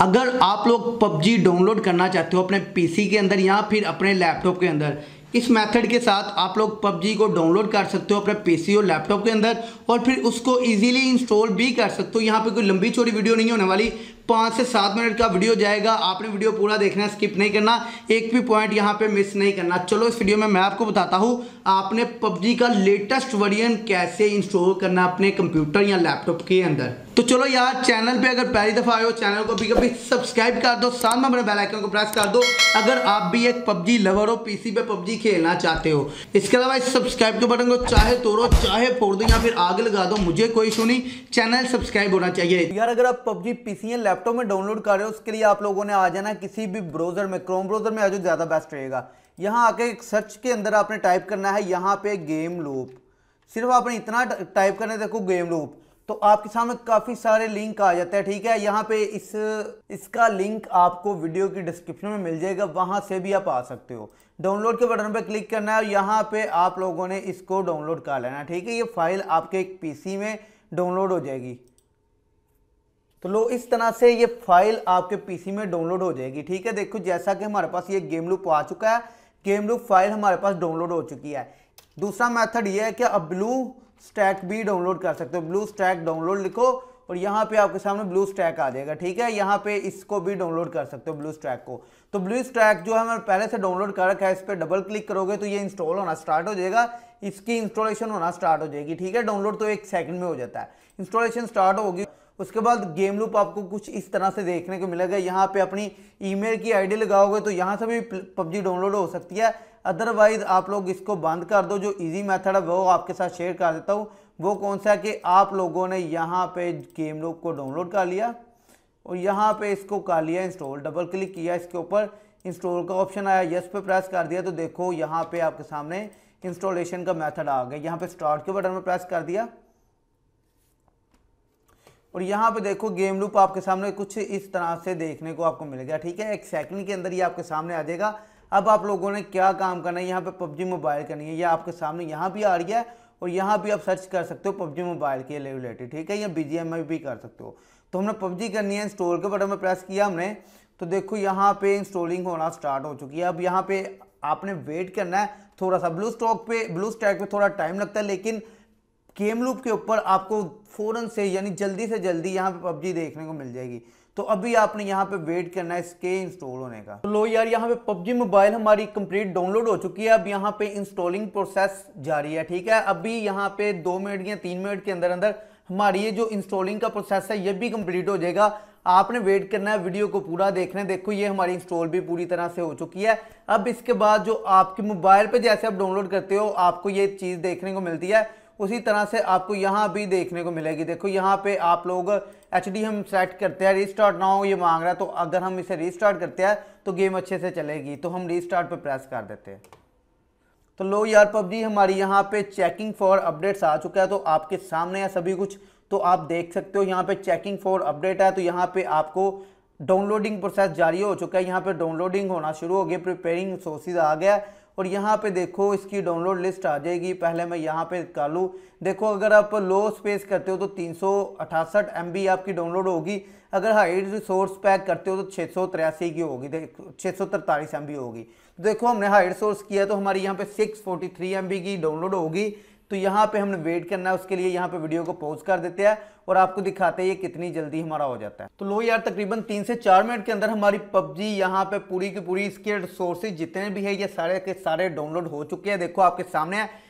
अगर आप लोग पबजी डाउनलोड करना चाहते हो अपने पीसी के अंदर या फिर अपने लैपटॉप के अंदर इस मेथड के साथ आप लोग पबजी को डाउनलोड कर सकते हो अपने पीसी और लैपटॉप के अंदर और फिर उसको इजीली इंस्टॉल भी कर सकते हो यहाँ पे कोई लंबी चोरी वीडियो नहीं होने वाली पाँच से सात मिनट का वीडियो जाएगा आपने वीडियो पूरा देखना स्किप नहीं करना एक भी पॉइंट यहाँ पे मिस नहीं करना चलो इस वीडियो में मैं आपको बताता हूँ आपने पबजी का लेटेस्ट वर्जन कैसे इंस्टॉल करना अपने कंप्यूटर या लैपटॉप के अंदर तो चलो यार चैनल पे अगर पहली दफ़ा आए हो चैनल को भी कभी सब्सक्राइब कर दो साथ में अपने बेल आइकन को प्रेस कर दो अगर आप भी एक पबजी लवर हो पीसी पे पबजी खेलना चाहते हो इसके अलावा इस सब्सक्राइब के बटन को चाहे तोड़ो चाहे फोड़ दो या फिर आग लगा दो मुझे कोई इशू नहीं चैनल सब्सक्राइब होना चाहिए यार अगर आप पबजी पीसी या लैपटॉप में डाउनलोड कर रहे हो उसके लिए आप लोगों ने आ जाना किसी भी ब्राउजर में क्रोम ब्राउजर में आज ज़्यादा बेस्ट रहेगा यहाँ आके सर्च के अंदर आपने टाइप करना है यहाँ पे गेम लूप सिर्फ आपने इतना टाइप करना है देखो गेम लूप तो आपके सामने काफ़ी सारे लिंक आ जाते हैं ठीक है यहाँ पे इस इसका लिंक आपको वीडियो की डिस्क्रिप्शन में मिल जाएगा वहाँ से भी आप आ सकते हो डाउनलोड के बटन पर क्लिक करना है और यहाँ पे आप लोगों ने इसको डाउनलोड कर लेना ठीक है ये फाइल आपके एक पीसी में डाउनलोड हो जाएगी तो लो इस तरह से ये फाइल आपके पीसी में डाउनलोड हो जाएगी ठीक है देखो जैसा कि हमारे पास ये गेम लूप आ चुका है गेम लुप फाइल हमारे पास डाउनलोड हो चुकी है दूसरा मेथड ये है कि अब ब्लू स्टैक भी डाउनलोड कर सकते हो ब्लू स्टैक डाउनलोड लिखो और यहाँ पे आपके सामने ब्लू स्टैक आ जाएगा ठीक है यहाँ पे इसको भी डाउनलोड कर सकते हो ब्लू स्टैक को तो ब्लू स्टैक जो है मैंने पहले से डाउनलोड कर रखा है इस पर डबल क्लिक करोगे तो ये इंस्टॉल होना स्टार्ट हो जाएगा इसकी इंस्टॉलेशन होना स्टार्ट हो जाएगी ठीक है डाउनलोड तो एक सेकंड में हो जाता है इंस्टॉलेशन स्टार्ट होगी उसके बाद गेम लूप आपको कुछ इस तरह से देखने को मिलेगा यहाँ पे अपनी ईमेल की आईडी लगाओगे तो यहाँ से भी पबजी डाउनलोड हो सकती है अदरवाइज़ आप लोग इसको बंद कर दो जो इजी मेथड है वो आपके साथ शेयर कर देता हूँ वो कौन सा है कि आप लोगों ने यहाँ पे गेम लूप को डाउनलोड कर लिया और यहाँ पर इसको कर लिया इंस्टॉल डबल क्लिक किया इसके ऊपर इंस्टॉल का ऑप्शन आया यस पे प्रेस कर दिया तो देखो यहाँ पर आपके सामने इंस्टॉलेशन का मैथड आ गया यहाँ पे स्टार्ट के बटन में प्रेस कर दिया और यहाँ पे देखो गेम लूप आपके सामने कुछ इस तरह से देखने को आपको मिल गया ठीक है एक सेकंड के अंदर ये आपके सामने आ जाएगा अब आप लोगों ने क्या काम करना है यहाँ पे पबजी मोबाइल करनी है ये आपके सामने यहाँ भी आ रही है और यहाँ भी आप सर्च कर सकते हो पबजी मोबाइल के रिलेटेड ठीक है या बी भी कर सकते हो तो हमने पबजी करनी है इंस्टॉल के बटन में प्रेस किया हमने तो देखो यहाँ पे इंस्टॉलिंग होना स्टार्ट हो चुकी है अब यहाँ पे आपने वेट करना है थोड़ा सा ब्लू स्टॉक पे ब्लू स्टैक पे थोड़ा टाइम लगता है लेकिन गेम लूप के ऊपर आपको फ़ौरन से यानी जल्दी से जल्दी यहाँ पे पबजी देखने को मिल जाएगी तो अभी आपने यहाँ पे वेट करना है इसके इंस्टॉल होने का तो लो यार यहाँ पे पबजी मोबाइल हमारी कंप्लीट डाउनलोड हो चुकी है अब यहाँ पे इंस्टॉलिंग प्रोसेस जारी है ठीक है अभी यहाँ पे दो मिनट या तीन मिनट के अंदर अंदर हमारी ये जो इंस्टॉलिंग का प्रोसेस है ये भी कंप्लीट हो जाएगा आपने वेट करना है वीडियो को पूरा देखना है देखो ये हमारी इंस्टॉल भी पूरी तरह से हो चुकी है अब इसके बाद जो आपके मोबाइल पे जैसे आप डाउनलोड करते हो आपको ये चीज़ देखने को मिलती है उसी तरह से आपको यहाँ भी देखने को मिलेगी देखो यहाँ पे आप लोग एच डी हम सेट करते हैं रिस्टार्ट ना हो ये मांग रहा है तो अगर हम इसे रिस्टार्ट करते हैं तो गेम अच्छे से चलेगी तो हम रिस्टार्ट पर प्रेस कर देते हैं तो लो यार पबजी हमारी यहाँ पे चेकिंग फॉर अपडेट्स आ चुका है तो आपके सामने है सभी कुछ तो आप देख सकते हो यहाँ पे चेकिंग फॉर अपडेट है तो यहाँ पे आपको डाउनलोडिंग प्रोसेस जारी हो चुका है यहाँ पे डाउनलोडिंग होना शुरू हो गया प्रिपेयरिंग सोर्सेज आ गया और यहाँ पे देखो इसकी डाउनलोड लिस्ट आ जाएगी पहले मैं यहाँ पे निकालूँ देखो अगर आप लो स्पेस करते हो तो तीन सौ अठासठ एम बी आपकी डाउनलोड होगी अगर हाई सोर्स पैक करते हो तो छः सौ की होगी देख छः सौ तरतालीस एम बी होगी देखो हमने हाई सोर्स किया तो हमारी यहाँ पे सिक्स फोर्टी थ्री एम बी की डाउनलोड होगी तो यहाँ पे हमने वेट करना है उसके लिए यहाँ पे वीडियो को पॉज कर देते हैं और आपको दिखाते हैं ये कितनी जल्दी हमारा हो जाता है तो लो यार तकरीबन तीन से चार मिनट के अंदर हमारी पबजी यहाँ पे पूरी की पूरी इसके रिसोर्सेज जितने भी है ये सारे के सारे डाउनलोड हो चुके हैं देखो आपके सामने है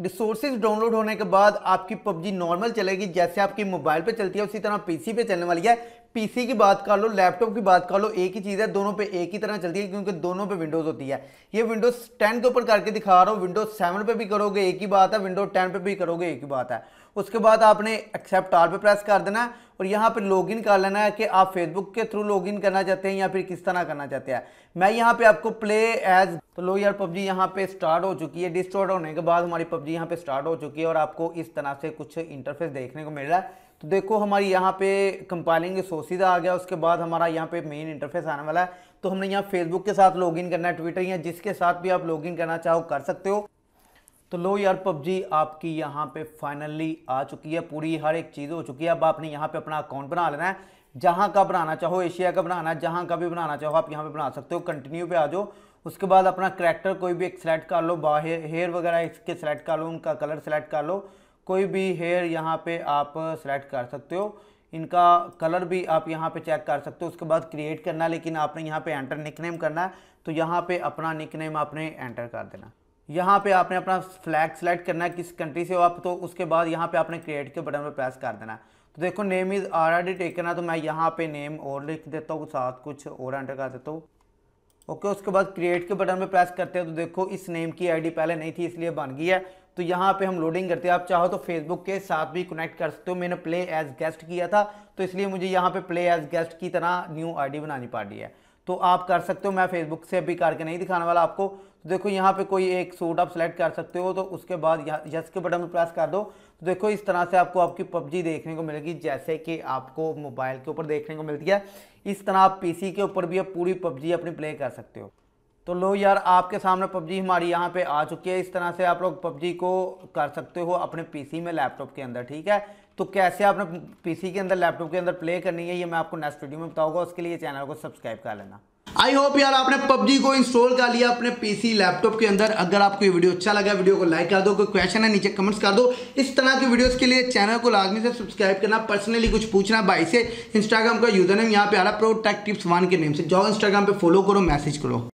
रिसोर्सेज डाउनलोड होने के बाद आपकी पबजी नॉर्मल चलेगी जैसे आपकी मोबाइल पे चलती है उसी तरह पीसी पे चलने वाली है पीसी की बात कर लो लैपटॉप की बात कर लो एक ही चीज़ है दोनों पे एक ही तरह चलती है क्योंकि दोनों पे विंडोज़ होती है ये विंडोज़ टेन के ऊपर करके दिखा रहा हूँ विंडोज़ सेवन पे भी करोगे एक ही बात है विंडोज टेन पे भी करोगे एक ही बात है उसके बाद आपने एक्सेप्ट आल पे प्रेस कर देना है और यहाँ पे इन कर लेना है कि आप फेसबुक के थ्रू इन करना चाहते हैं या फिर किस तरह करना चाहते हैं मैं यहाँ पे आपको प्ले एज तो लो यार पबजी यहाँ पे स्टार्ट हो चुकी है डिस्टोर्ड होने के बाद हमारी पबजी यहाँ पे स्टार्ट हो चुकी है और आपको इस तरह से कुछ इंटरफेस देखने को मिल रहा है तो देखो हमारी यहाँ पे कंपाइलिंग सीधा आ गया उसके बाद हमारा यहाँ पे मेन इंटरफेस आने वाला है तो हमने यहाँ फेसबुक के साथ लॉगिन करना है ट्विटर या जिसके साथ भी आप लॉगिन करना चाहो कर सकते हो तो लो यार पबजी आपकी यहाँ पे फाइनली आ चुकी है पूरी हर एक चीज़ हो चुकी है अब आपने यहाँ पे अपना अकाउंट बना लेना है जहाँ का बनाना चाहो एशिया का बनाना है जहाँ का भी बनाना चाहो आप यहाँ पे बना सकते हो कंटिन्यू पे आ जाओ उसके बाद अपना करैक्टर कोई भी एक सेलेक्ट कर लो बाहर हेयर वगैरह इसके सेलेक्ट कर लो उनका कलर सेलेक्ट कर लो कोई भी हेयर यहाँ पे आप सेलेक्ट कर सकते हो इनका कलर भी आप यहाँ पे चेक कर सकते हो उसके बाद क्रिएट करना लेकिन आपने यहाँ पे एंटर निकनेम करना है तो यहाँ पे अपना निकनेम आपने एंटर कर देना यहाँ पे आपने अपना फ्लैग सेलेक्ट करना है किस कंट्री से हो आप तो उसके बाद यहाँ पे आपने क्रिएट के बटन पर प्रेस कर देना है तो देखो नेम इज़ डी टेकन है तो मैं यहाँ पे नेम और लिख देता हूँ साथ कुछ और एंटर कर देता हूँ ओके उसके बाद क्रिएट के बटन पे प्रेस करते हैं तो देखो इस नेम की आईडी पहले नहीं थी इसलिए बन गई है तो यहाँ पे हम लोडिंग करते हैं आप चाहो तो फेसबुक के साथ भी कनेक्ट कर सकते हो मैंने प्ले एज गेस्ट किया था तो इसलिए मुझे यहाँ पे प्ले एज गेस्ट की तरह न्यू आईडी बनानी पड़ रही है तो आप कर सकते हो मैं फेसबुक से अभी करके नहीं दिखाने वाला आपको तो देखो यहाँ पे कोई एक सूट आप सेलेक्ट कर सकते हो तो उसके बाद यस के बटन पर प्रेस कर दो तो देखो इस तरह से आपको आपकी पबजी देखने को मिलेगी जैसे कि आपको मोबाइल के ऊपर देखने को मिलती है इस तरह आप पी के ऊपर भी आप पूरी पबजी अपनी प्ले कर सकते हो तो लो यार आपके सामने पबजी हमारी यहाँ पे आ चुकी है इस तरह से आप लोग पबजी को कर सकते हो अपने पीसी में लैपटॉप के अंदर ठीक है तो कैसे आपने पीसी के अंदर लैपटॉप के अंदर प्ले करनी है ये मैं आपको नेक्स्ट वीडियो में बताऊंगा उसके लिए चैनल को सब्सक्राइब कर लेना आई होप यार आपने PUBG को इंस्टॉल कर लिया अपने पीसी लैपटॉप के अंदर अगर आपको ये वीडियो अच्छा लगा वीडियो को लाइक कर दो कोई क्वेश्चन है नीचे कमेंट्स कर दो इस तरह की वीडियोस के लिए चैनल को लाजमी से सब्सक्राइब करना पर्सनली कुछ पूछना भाई से इंस्टाग्राम का यूजर नेम यहाँ पे आ रहा प्रो टेक टिप्स वन के नेम से जाओ इंस्टाग्राम पे फॉलो करो मैसेज करो